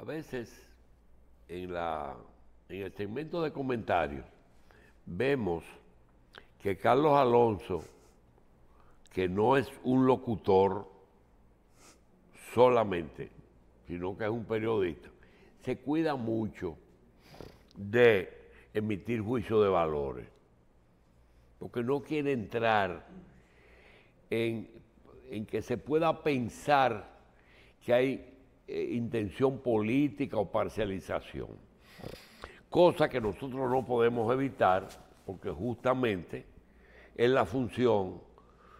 A veces en, el segmento de comentarios vemos que Carlos Alonso, que no es un locutor solamente, sino que es un periodista, se cuida mucho de emitir juicio de valores, porque no quiere entrar en que se pueda pensar que hay eh, intención política o parcialización. Cosa que nosotros no podemos evitar porque justamente es la función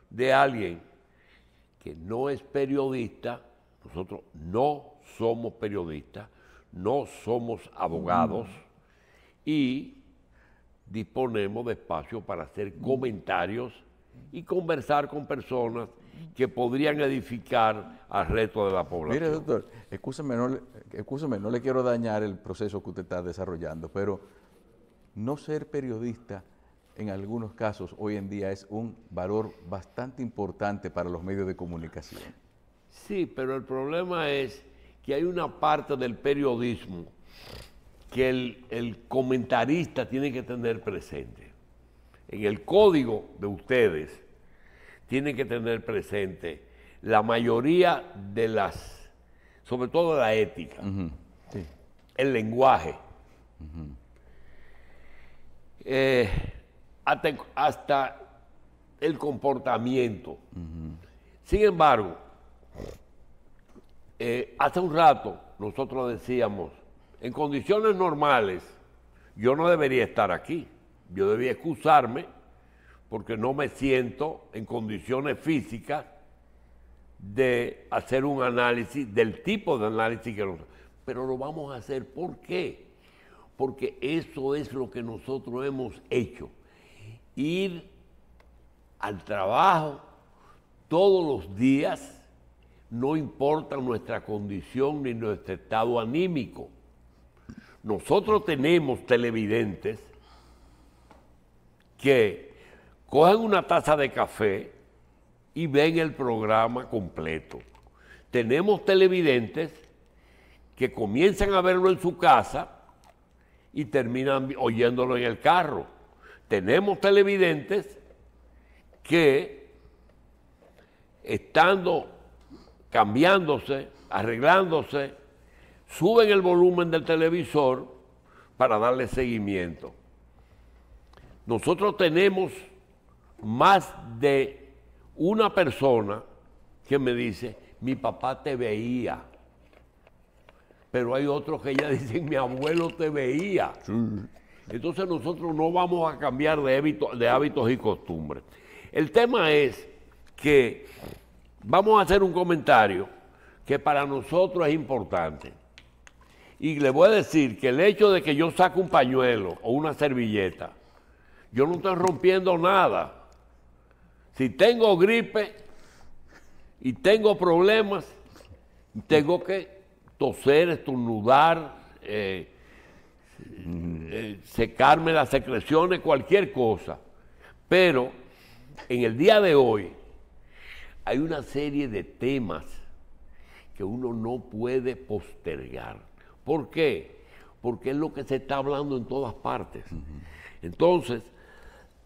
de alguien que no es periodista, nosotros no somos periodistas, no somos abogados y disponemos de espacio para hacer comentarios y conversar con personas que podrían edificar al resto de la población. Mire, doctor, escúchame, no, le quiero dañar el proceso que usted está desarrollando, pero no ser periodista en algunos casos hoy en día es un valor bastante importante para los medios de comunicación. Sí, pero el problema es que hay una parte del periodismo que el comentarista tiene que tener presente. En el código de ustedes, tienen que tener presente la mayoría de las, sobre todo la ética, el lenguaje. Eh, hasta, el comportamiento. Sin embargo, eh, hace un rato nosotros decíamos, en condiciones normales, yo no debería estar aquí, yo debía excusarme porque no me siento en condiciones físicas de hacer un análisis del tipo de análisis que nosotros. Pero lo vamos a hacer. ¿Por qué? Porque eso es lo que nosotros hemos hecho. Ir al trabajo todos los días, no importa nuestra condición ni nuestro estado anímico. Nosotros tenemos televidentes que cogen una taza de café y ven el programa completo. Tenemos televidentes que comienzan a verlo en su casa y terminan oyéndolo en el carro. Tenemos televidentes que estando cambiándose, arreglándose, suben el volumen del televisor para darle seguimiento. Nosotros tenemos más de una persona que me dice, mi papá te veía. Pero hay otros que ya dicen, mi abuelo te veía. Entonces nosotros no vamos a cambiar de, de hábitos y costumbres. El tema es que vamos a hacer un comentario que para nosotros es importante. Y le voy a decir que el hecho de que yo saque un pañuelo o una servilleta, yo no estoy rompiendo nada. Si tengo gripe y tengo problemas, tengo que toser, estornudar, eh, eh, secarme las secreciones, cualquier cosa. Pero en el día de hoy hay una serie de temas que uno no puede postergar. ¿Por qué? Porque es lo que se está hablando en todas partes. Entonces,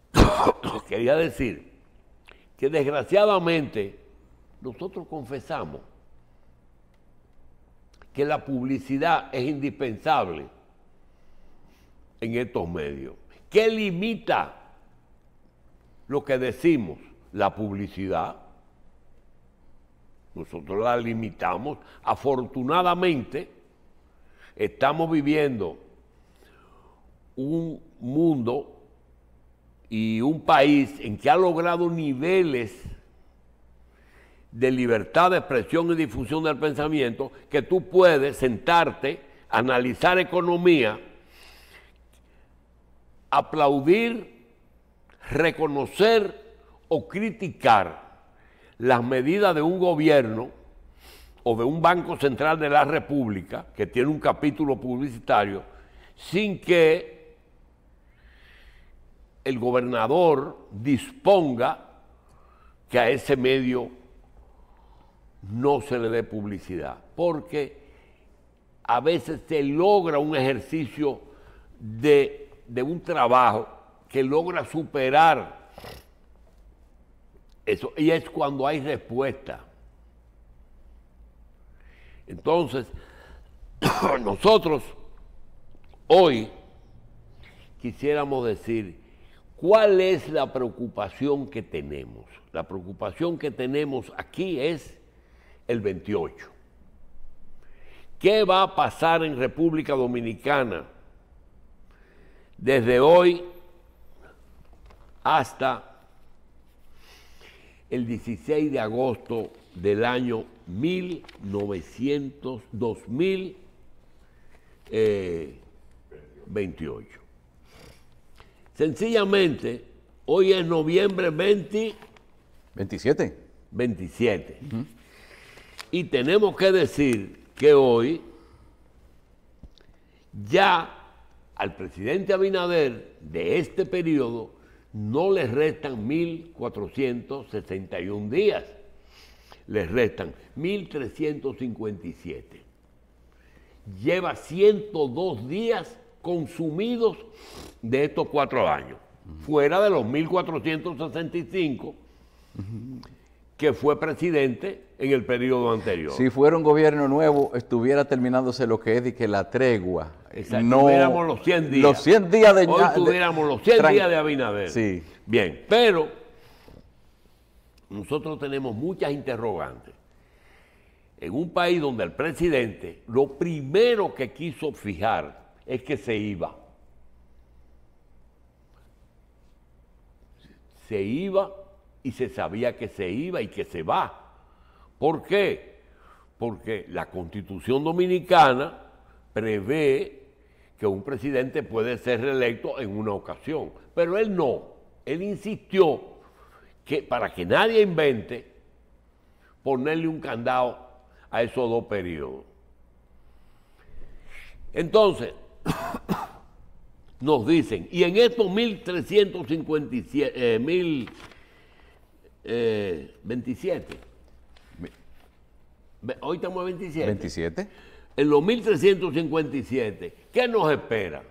quería decir que desgraciadamente nosotros confesamos que la publicidad es indispensable en estos medios. ¿Qué limita lo que decimos? La publicidad. Nosotros la limitamos. Afortunadamente, estamos viviendo un mundo y un país en que ha logrado niveles de libertad de expresión y difusión del pensamiento, que tú puedes sentarte, analizar economía, aplaudir, reconocer o criticar las medidas de un gobierno o de un Banco Central de la República, que tiene un capítulo publicitario, sin que el gobernador disponga que a ese medio no se le dé publicidad, porque a veces se logra un ejercicio de, un trabajo que logra superar eso, y es cuando hay respuesta. Entonces, nosotros hoy quisiéramos decir ¿Cuál es la preocupación que tenemos? La preocupación que tenemos aquí es el 28. ¿Qué va a pasar en República Dominicana desde hoy hasta el 16 de agosto del año 1900, 2028? Sencillamente, hoy es noviembre 20... 27. 27. Y tenemos que decir que hoy ya al presidente Abinader de este periodo no le restan 1.461 días, les restan 1.357. Lleva 102 días consumidos de estos cuatro años, fuera de los 1.465 que fue presidente en el periodo anterior. Si fuera un gobierno nuevo, estuviera terminándose lo que es que la tregua. No, tuviéramos los 100 días. Los días de... Hoy tuviéramos los 100 días de Abinader. Sí. Bien, pero nosotros tenemos muchas interrogantes. En un país donde el presidente lo primero que quiso fijar es que se iba. Se iba y se sabía que se iba y que se va. ¿Por qué? Porque la constitución dominicana prevé que un presidente puede ser reelecto en una ocasión, pero él no. Él insistió que para que nadie invente ponerle un candado a esos dos periodos. Entonces, nos dicen. Y en estos 1.357, eh, 1.027, eh, hoy estamos en 27. 27. En los 1.357, ¿qué nos espera?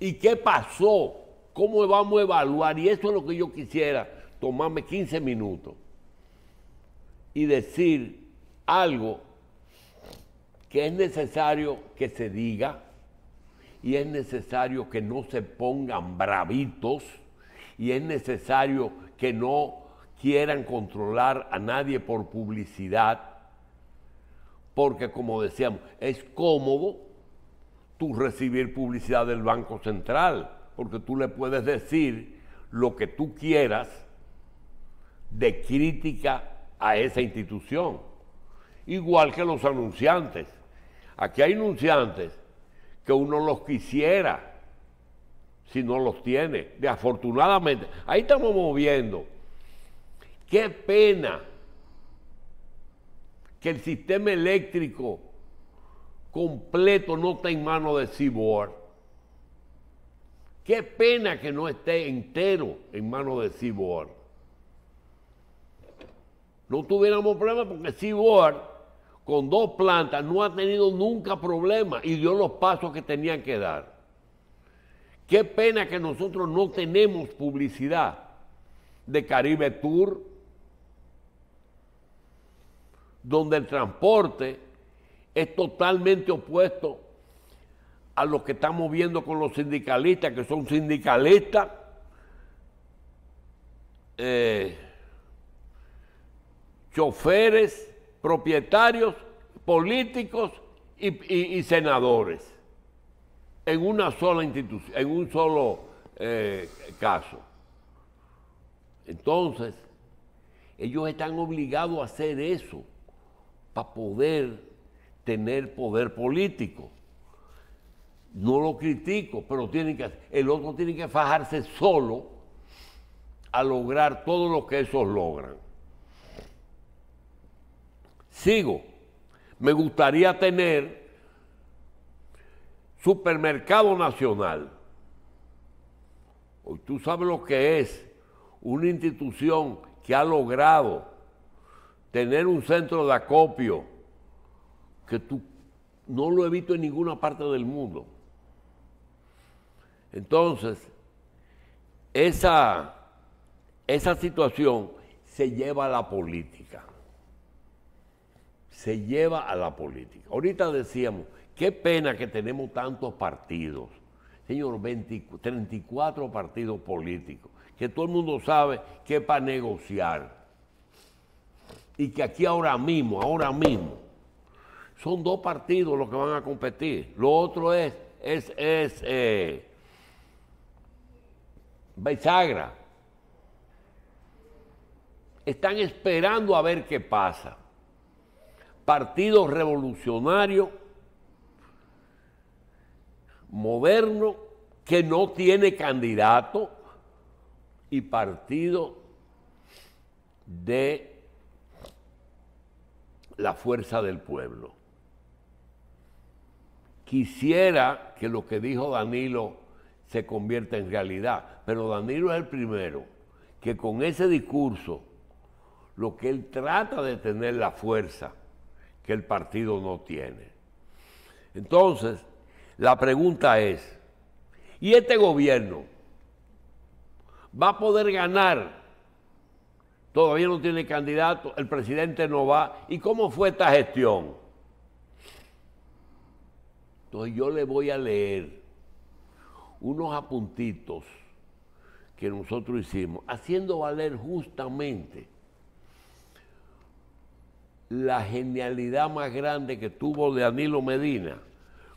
¿Y qué pasó? ¿Cómo vamos a evaluar? Y eso es lo que yo quisiera, tomarme 15 minutos y decir algo que es necesario que se diga y es necesario que no se pongan bravitos y es necesario que no quieran controlar a nadie por publicidad, porque como decíamos, es cómodo tú recibir publicidad del Banco Central, porque tú le puedes decir lo que tú quieras de crítica a esa institución, igual que los anunciantes. Aquí hay anunciantes que uno los quisiera si no los tiene. afortunadamente, ahí estamos moviendo. Qué pena que el sistema eléctrico completo no está en manos de Cibor. Qué pena que no esté entero en manos de Cibor. No tuviéramos problemas porque Cibor con dos plantas, no ha tenido nunca problemas y dio los pasos que tenían que dar. Qué pena que nosotros no tenemos publicidad de Caribe Tour, donde el transporte es totalmente opuesto a lo que estamos viendo con los sindicalistas, que son sindicalistas. Eh, choferes propietarios, políticos y, senadores en una sola institución, en un solo eh, caso. Entonces, ellos están obligados a hacer eso para poder tener poder político. No lo critico, pero tienen que, el otro tiene que fajarse solo a lograr todo lo que esos logran. Sigo. Me gustaría tener supermercado nacional. Hoy tú sabes lo que es una institución que ha logrado tener un centro de acopio que tú no lo he visto en ninguna parte del mundo. Entonces, esa, esa situación se lleva a la política se lleva a la política. Ahorita decíamos, qué pena que tenemos tantos partidos. Señor, 34 partidos políticos, que todo el mundo sabe que para negociar. Y que aquí ahora mismo, ahora mismo, son dos partidos los que van a competir. Lo otro es, es, es eh, Están esperando a ver qué pasa partido revolucionario, moderno, que no tiene candidato, y partido de la fuerza del pueblo. Quisiera que lo que dijo Danilo se convierta en realidad, pero Danilo es el primero que con ese discurso, lo que él trata de tener la fuerza que el partido no tiene. Entonces, la pregunta es, ¿y este gobierno va a poder ganar? Todavía no tiene candidato, el presidente no va. ¿Y cómo fue esta gestión? Entonces yo le voy a leer unos apuntitos que nosotros hicimos, haciendo valer justamente la genialidad más grande que tuvo de Danilo Medina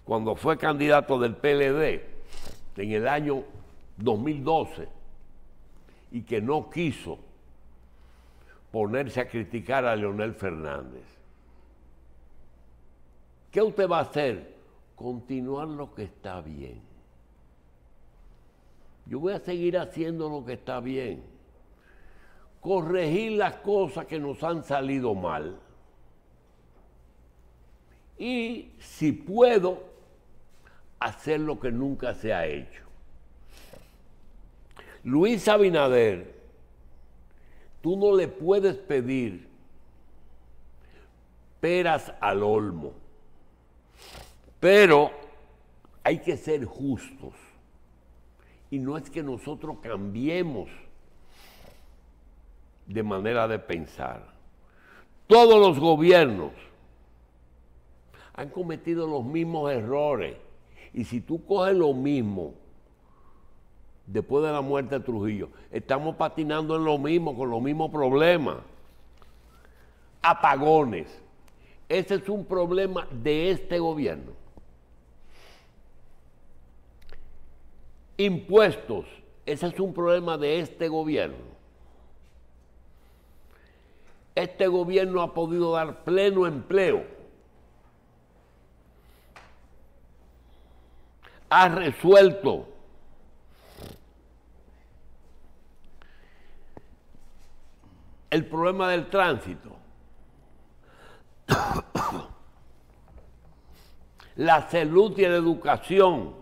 cuando fue candidato del PLD en el año 2012 y que no quiso ponerse a criticar a Leonel Fernández. ¿Qué usted va a hacer? Continuar lo que está bien. Yo voy a seguir haciendo lo que está bien. Corregir las cosas que nos han salido mal y si puedo hacer lo que nunca se ha hecho. Luis Abinader, tú no le puedes pedir peras al olmo, pero hay que ser justos. Y no es que nosotros cambiemos de manera de pensar. Todos los gobiernos han cometido los mismos errores. Y si tú coges lo mismo después de la muerte de Trujillo, estamos patinando en lo mismo, con los mismos problemas. Apagones. Ese es un problema de este gobierno. Impuestos. Ese es un problema de este gobierno. Este gobierno ha podido dar pleno empleo ha resuelto. El problema del tránsito. la salud y la educación.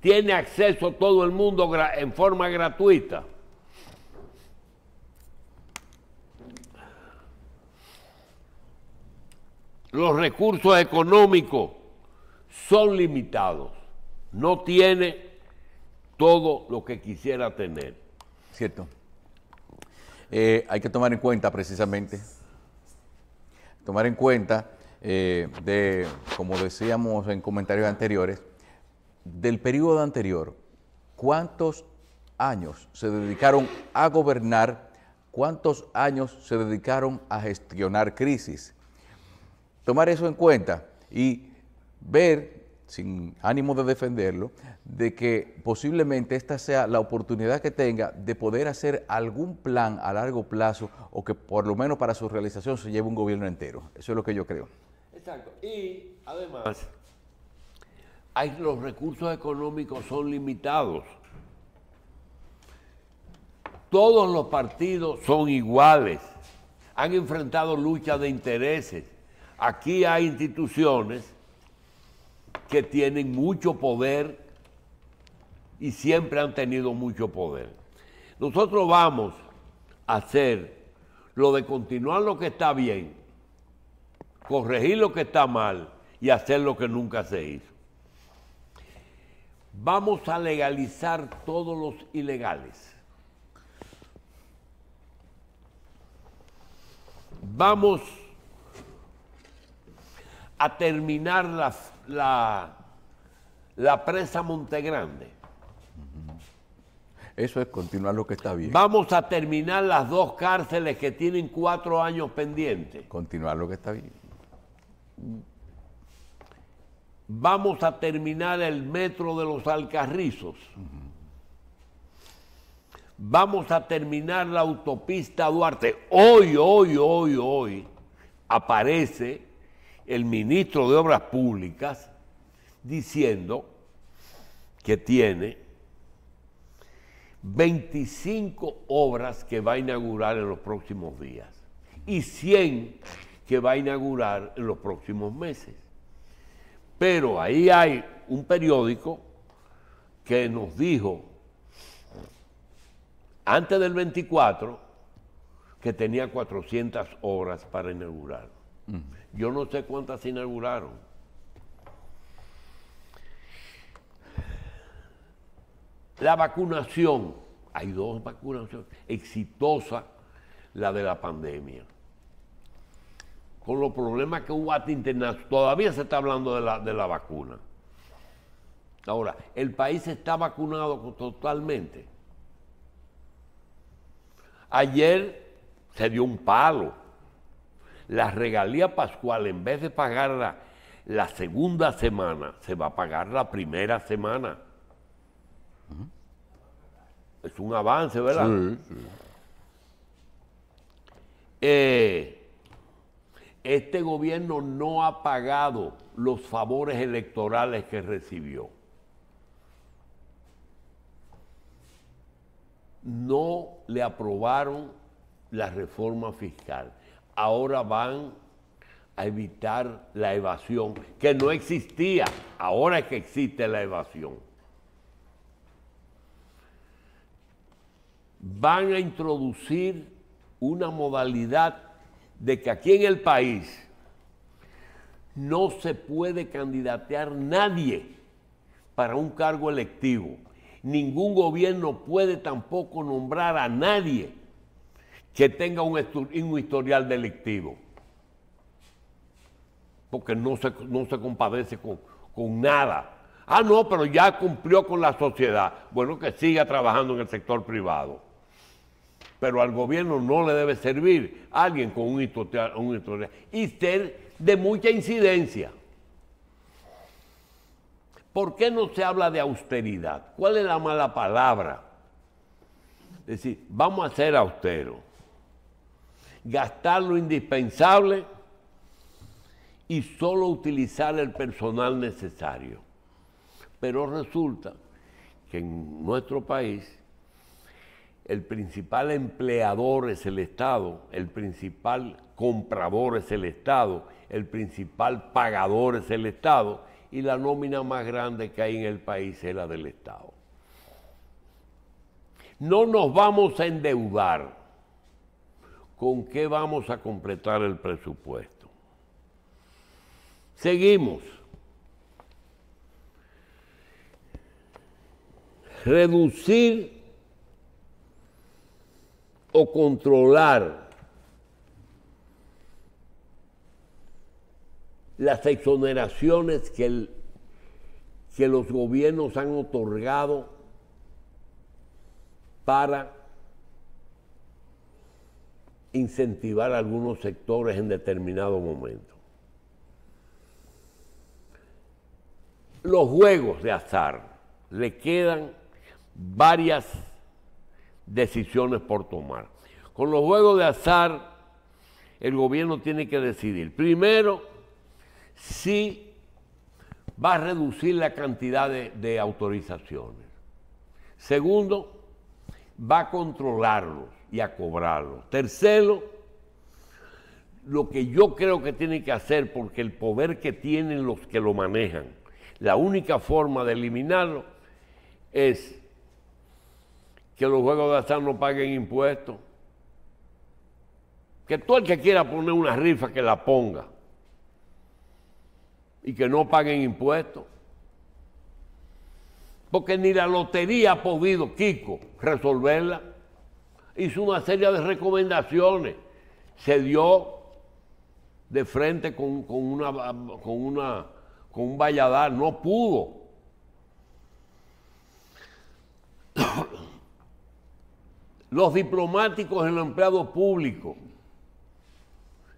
Tiene acceso todo el mundo en forma gratuita. Los recursos económicos son limitados no tiene todo lo que quisiera tener. Cierto. Eh, hay que tomar en cuenta precisamente, tomar en cuenta, eh, de, como decíamos en comentarios anteriores, del periodo anterior, cuántos años se dedicaron a gobernar, cuántos años se dedicaron a gestionar crisis. Tomar eso en cuenta y ver sin ánimo de defenderlo, de que posiblemente esta sea la oportunidad que tenga de poder hacer algún plan a largo plazo o que por lo menos para su realización se lleve un gobierno entero. Eso es lo que yo creo. Exacto. Y además, hay, los recursos económicos son limitados. Todos los partidos son iguales. Han enfrentado luchas de intereses. Aquí hay instituciones que tienen mucho poder y siempre han tenido mucho poder. Nosotros vamos a hacer lo de continuar lo que está bien, corregir lo que está mal y hacer lo que nunca se hizo. Vamos a legalizar todos los ilegales. Vamos a terminar las la, la presa Montegrande. Eso es continuar lo que está bien. Vamos a terminar las dos cárceles que tienen cuatro años pendientes. Continuar lo que está bien. Vamos a terminar el metro de los Alcarrizos. Vamos a terminar la autopista Duarte. Hoy, hoy, hoy, hoy aparece el ministro de Obras Públicas diciendo que tiene 25 obras que va a inaugurar en los próximos días y 100 que va a inaugurar en los próximos meses. Pero ahí hay un periódico que nos dijo antes del 24 que tenía 400 obras para inaugurar. Yo no sé cuántas se inauguraron. La vacunación, hay dos vacunaciones exitosa la de la pandemia. Con los problemas que hubo hasta todavía se está hablando de la, de la vacuna. Ahora, el país está vacunado totalmente. Ayer se dio un palo la regalía pascual, en vez de pagarla la segunda semana, se va a pagar la primera semana. Es un avance, ¿verdad? Eh, este gobierno no ha pagado los favores electorales que recibió. No le aprobaron la reforma fiscal ahora van a evitar la evasión, que no existía, ahora que existe la evasión. Van a introducir una modalidad de que aquí en el país no se puede candidatear nadie para un cargo electivo. Ningún gobierno puede tampoco nombrar a nadie que tenga un, historial delictivo. Porque no se, no se compadece con, nada. Ah, no, pero ya cumplió con la sociedad. Bueno, que siga trabajando en el sector privado. Pero al gobierno no le debe servir alguien con un historial, un historial y ser de mucha incidencia. ¿Por qué no se habla de austeridad? ¿Cuál es la mala palabra? Es decir, vamos a ser austeros gastar lo indispensable y solo utilizar el personal necesario. Pero resulta que en nuestro país el principal empleador es el Estado, el principal comprador es el Estado, el principal pagador es el Estado y la nómina más grande que hay en el país es la del Estado. No nos vamos a endeudar con qué vamos a completar el presupuesto. Seguimos. Reducir o controlar las exoneraciones que, que los gobiernos han otorgado para incentivar algunos sectores en determinado momento. Los juegos de azar le quedan varias decisiones por tomar. Con los juegos de azar, el gobierno tiene que decidir, primero, si va a reducir la cantidad de, de autorizaciones. Segundo, va a controlarlos y a cobrarlo. Tercero, lo que yo creo que tiene que hacer, porque el poder que tienen los que lo manejan, la única forma de eliminarlo es que los juegos de azar no paguen impuestos, que todo el que quiera poner una rifa que la ponga y que no paguen impuestos. Porque ni la lotería ha podido, Kiko, resolverla hizo una serie de recomendaciones, se dio de frente con, una, con, un valladar, no pudo. Los diplomáticos en el empleado público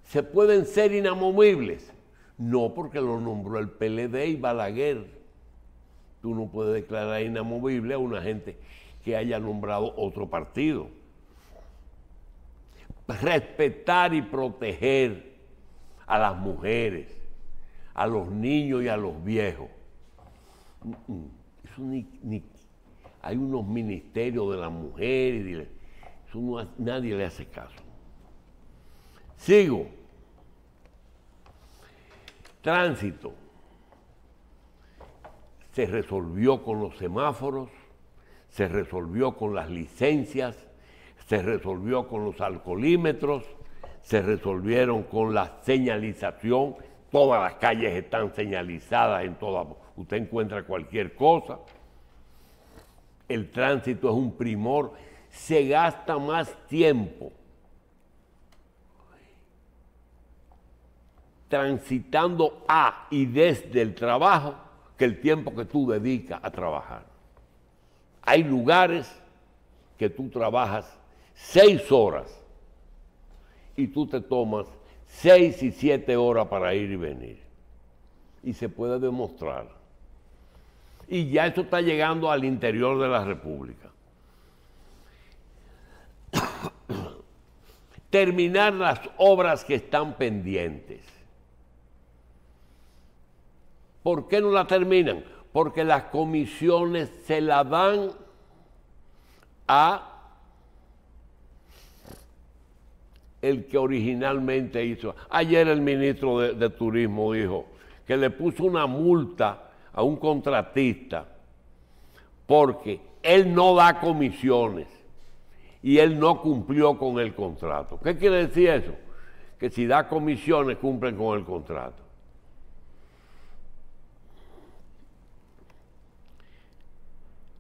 se pueden ser inamovibles. No, porque lo nombró el PLD y Balaguer. Tú no puedes declarar inamovible a una gente que haya nombrado otro partido respetar y proteger a las mujeres, a los niños y a los viejos. hay unos ministerios de las mujeres, eso nadie le hace caso. Sigo. Tránsito. Se resolvió con los semáforos, se resolvió con las licencias se resolvió con los alcoholímetros, se resolvieron con la señalización, todas las calles están señalizadas en todas, usted encuentra cualquier cosa, el tránsito es un primor, se gasta más tiempo transitando a y desde el trabajo que el tiempo que tú dedicas a trabajar. Hay lugares que tú trabajas seis horas y tú te tomas seis y siete horas para ir y venir. Y se puede demostrar. Y ya esto está llegando al interior de la República. Terminar las obras que están pendientes. ¿Por qué no la terminan? Porque las comisiones se la dan a el que originalmente hizo. Ayer el ministro de, Turismo dijo que le puso una multa a un contratista porque él no da comisiones y él no cumplió con el contrato. ¿Qué quiere decir eso? Que si da comisiones cumplen con el contrato.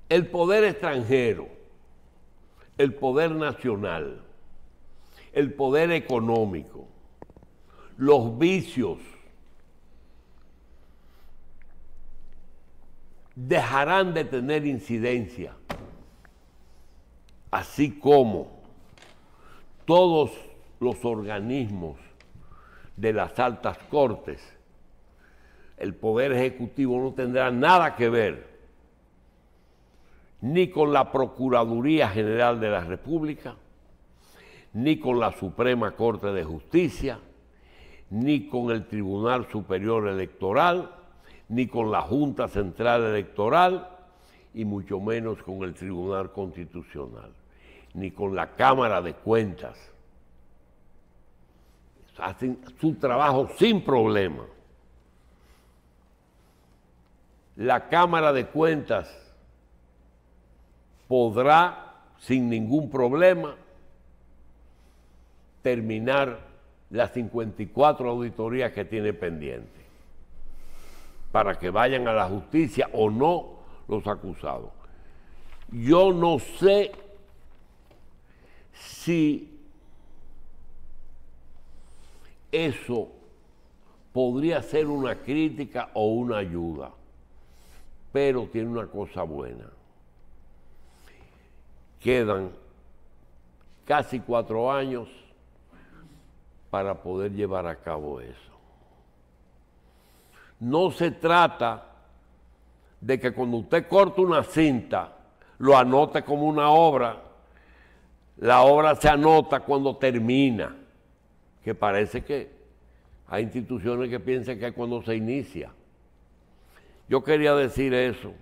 El poder extranjero, el poder nacional, el poder económico, los vicios, dejarán de tener incidencia, así como todos los organismos de las altas cortes, el Poder Ejecutivo no tendrá nada que ver ni con la Procuraduría General de la República, ni con la Suprema Corte de Justicia, ni con el Tribunal Superior Electoral, ni con la Junta Central Electoral y mucho menos con el Tribunal Constitucional, ni con la Cámara de Cuentas. Hacen su trabajo sin problema. La Cámara de Cuentas podrá, sin ningún problema, terminar las 54 auditorías que tiene pendiente... para que vayan a la justicia o no los acusados. Yo no sé si eso podría ser una crítica o una ayuda, pero tiene una cosa buena. Quedan casi cuatro años para poder llevar a cabo eso. No se trata de que cuando usted corta una cinta, lo anote como una obra. La obra se anota cuando termina, que parece que hay instituciones que piensan que es cuando se inicia. Yo quería decir eso.